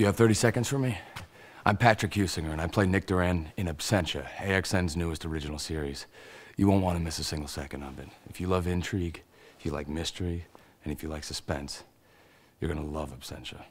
Do you have 30 seconds for me? I'm Patrick Husinger, and I play Nick Duran in Absentia, AXN's newest original series. You won't want to miss a single second of it. If you love intrigue, if you like mystery, and if you like suspense, you're going to love Absentia.